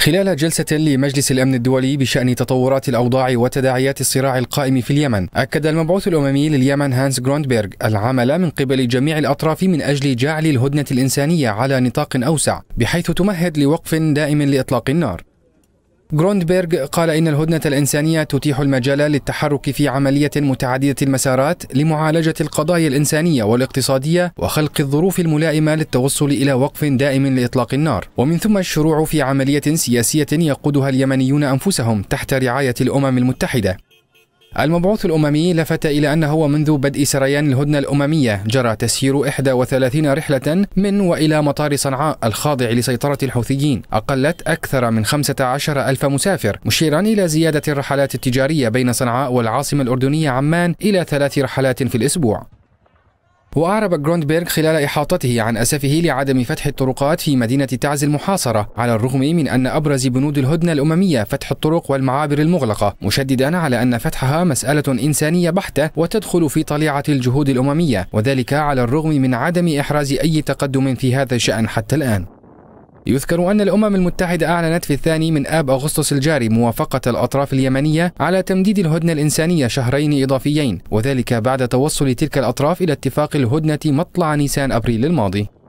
خلال جلسة لمجلس الأمن الدولي بشأن تطورات الأوضاع وتداعيات الصراع القائم في اليمن أكد المبعوث الأممي لليمن هانس جروندبيرغ العمل من قبل جميع الأطراف من أجل جعل الهدنة الإنسانية على نطاق أوسع بحيث تمهد لوقف دائم لإطلاق النار جروندبيرغ قال إن الهدنة الإنسانية تتيح المجال للتحرك في عملية متعددة المسارات لمعالجة القضايا الإنسانية والاقتصادية وخلق الظروف الملائمة للتوصل إلى وقف دائم لإطلاق النار ومن ثم الشروع في عملية سياسية يقودها اليمنيون أنفسهم تحت رعاية الأمم المتحدة المبعوث الأممي لفت إلى أنه منذ بدء سريان الهدنة الأممية جرى تسيير 31 رحلة من وإلى مطار صنعاء الخاضع لسيطرة الحوثيين أقلت أكثر من 15 ألف مسافر مشيرا إلى زيادة الرحلات التجارية بين صنعاء والعاصمة الأردنية عمان إلى ثلاث رحلات في الأسبوع وأعرب جروندبيرغ خلال إحاطته عن أسفه لعدم فتح الطرقات في مدينة تعز المحاصرة على الرغم من أن أبرز بنود الهدنة الأممية فتح الطرق والمعابر المغلقة مشددا على أن فتحها مسألة إنسانية بحتة وتدخل في طليعة الجهود الأممية وذلك على الرغم من عدم إحراز أي تقدم في هذا الشأن حتى الآن يذكر أن الأمم المتحدة أعلنت في الثاني من آب أغسطس الجاري موافقة الأطراف اليمنية على تمديد الهدنة الإنسانية شهرين إضافيين وذلك بعد توصل تلك الأطراف إلى اتفاق الهدنة مطلع نيسان أبريل الماضي